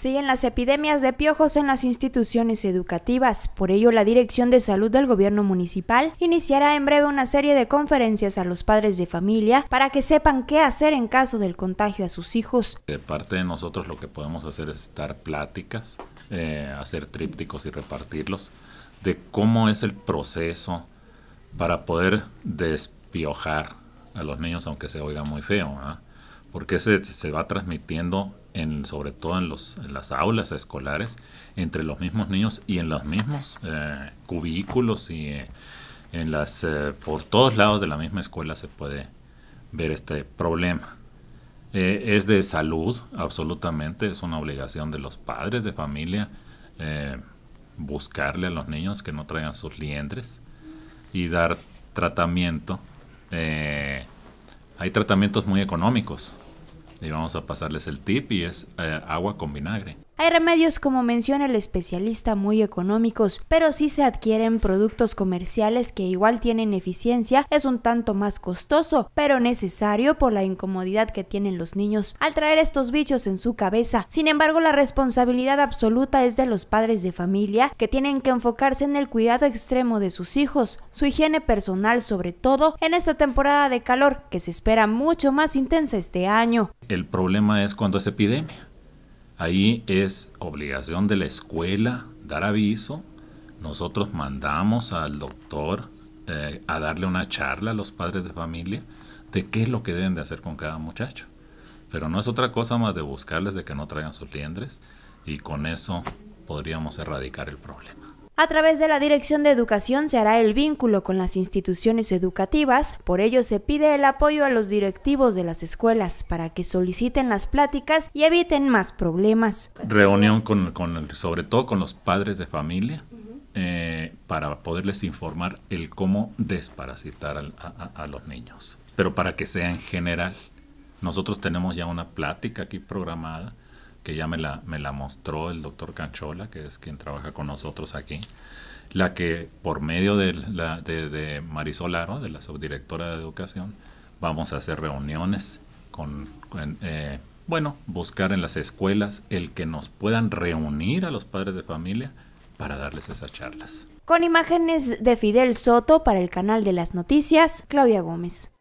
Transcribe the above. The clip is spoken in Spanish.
Siguen las epidemias de piojos en las instituciones educativas, por ello la Dirección de Salud del Gobierno Municipal iniciará en breve una serie de conferencias a los padres de familia para que sepan qué hacer en caso del contagio a sus hijos. De parte de nosotros lo que podemos hacer es dar pláticas, eh, hacer trípticos y repartirlos de cómo es el proceso para poder despiojar a los niños, aunque se oiga muy feo porque se, se va transmitiendo en, sobre todo en, los, las aulas escolares entre los mismos niños y en los mismos eh, cubículos y eh, en las eh, por todos lados de la misma escuela se puede ver este problema. es de salud, absolutamente, es una obligación de los padres de familia buscarle a los niños que no traigan sus liendres y dar tratamiento hay tratamientos muy económicos. Y vamos a pasarles el tip y es eh, agua con vinagre. Hay remedios, como menciona el especialista, muy económicos, pero si se adquieren productos comerciales que igual tienen eficiencia, es un tanto más costoso, pero necesario por la incomodidad que tienen los niños al traer estos bichos en su cabeza. Sin embargo, la responsabilidad absoluta es de los padres de familia, que tienen que enfocarse en el cuidado extremo de sus hijos, su higiene personal sobre todo en esta temporada de calor, que se espera mucho más intensa este año. El problema es cuando es epidemia Ahí es obligación de la escuela dar aviso. Nosotros mandamos al doctor eh, a darle una charla a los padres de familia de qué es lo que deben de hacer con cada muchacho. Pero no es otra cosa más de buscarles de que no traigan sus liendres y con eso podríamos erradicar el problema. A través de la Dirección de Educación se hará el vínculo con las instituciones educativas, por ello se pide el apoyo a los directivos de las escuelas para que soliciten las pláticas y eviten más problemas. Reunión con, sobre todo con los padres de familia. Eh, para poderles informar el cómo desparasitar a, a los niños, pero para que sea en general. Nosotros tenemos ya una plática aquí programada que ya me la, me la mostró el doctor Canchola, que es quien trabaja con nosotros aquí, la que por medio de, la, de, Marisol Aro, de la subdirectora de educación, vamos a hacer reuniones con, eh, bueno, buscar en las escuelas el que nos puedan reunir a los padres de familia para darles esas charlas. Con imágenes de Fidel Soto para el canal de las noticias, Claudia Gómez.